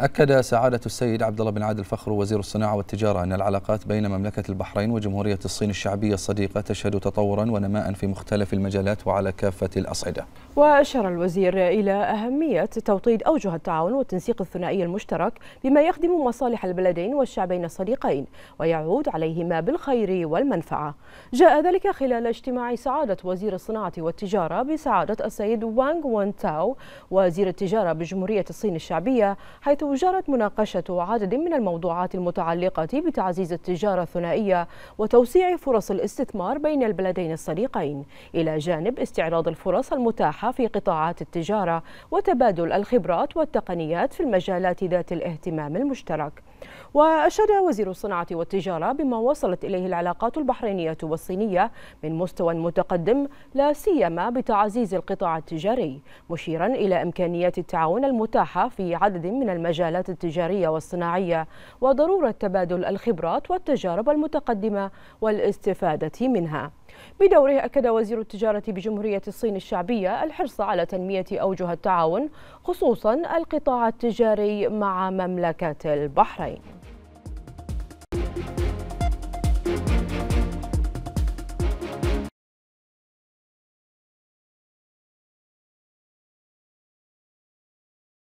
أكد سعادة السيد عبد الله بن عادل فخر وزير الصناعة والتجارة أن العلاقات بين مملكة البحرين وجمهورية الصين الشعبية الصديقة تشهد تطورا ونماء في مختلف المجالات وعلى كافة الأصعدة وأشار الوزير إلى أهمية توطيد أوجه التعاون والتنسيق الثنائي المشترك بما يخدم مصالح البلدين والشعبين الصديقين ويعود عليهما بالخير والمنفعة جاء ذلك خلال اجتماع سعادة وزير الصناعة والتجارة بسعادة السيد وانغ وان تاو وزير التجارة بجمهورية الصين الشعبية حيث حيث جرت مناقشة عدد من الموضوعات المتعلقة بتعزيز التجارة الثنائية وتوسيع فرص الاستثمار بين البلدين الصديقين إلى جانب استعراض الفرص المتاحة في قطاعات التجارة وتبادل الخبرات والتقنيات في المجالات ذات الاهتمام المشترك وأشاد وزير الصناعة والتجارة بما وصلت إليه العلاقات البحرينية والصينية من مستوى متقدم لا سيما بتعزيز القطاع التجاري مشيرا إلى إمكانيات التعاون المتاحة في عدد من المجالات التجارية والصناعية وضرورة تبادل الخبرات والتجارب المتقدمة والاستفادة منها بدوره أكد وزير التجارة بجمهورية الصين الشعبية الحرص على تنمية أوجه التعاون خصوصا القطاع التجاري مع مملكة البحرين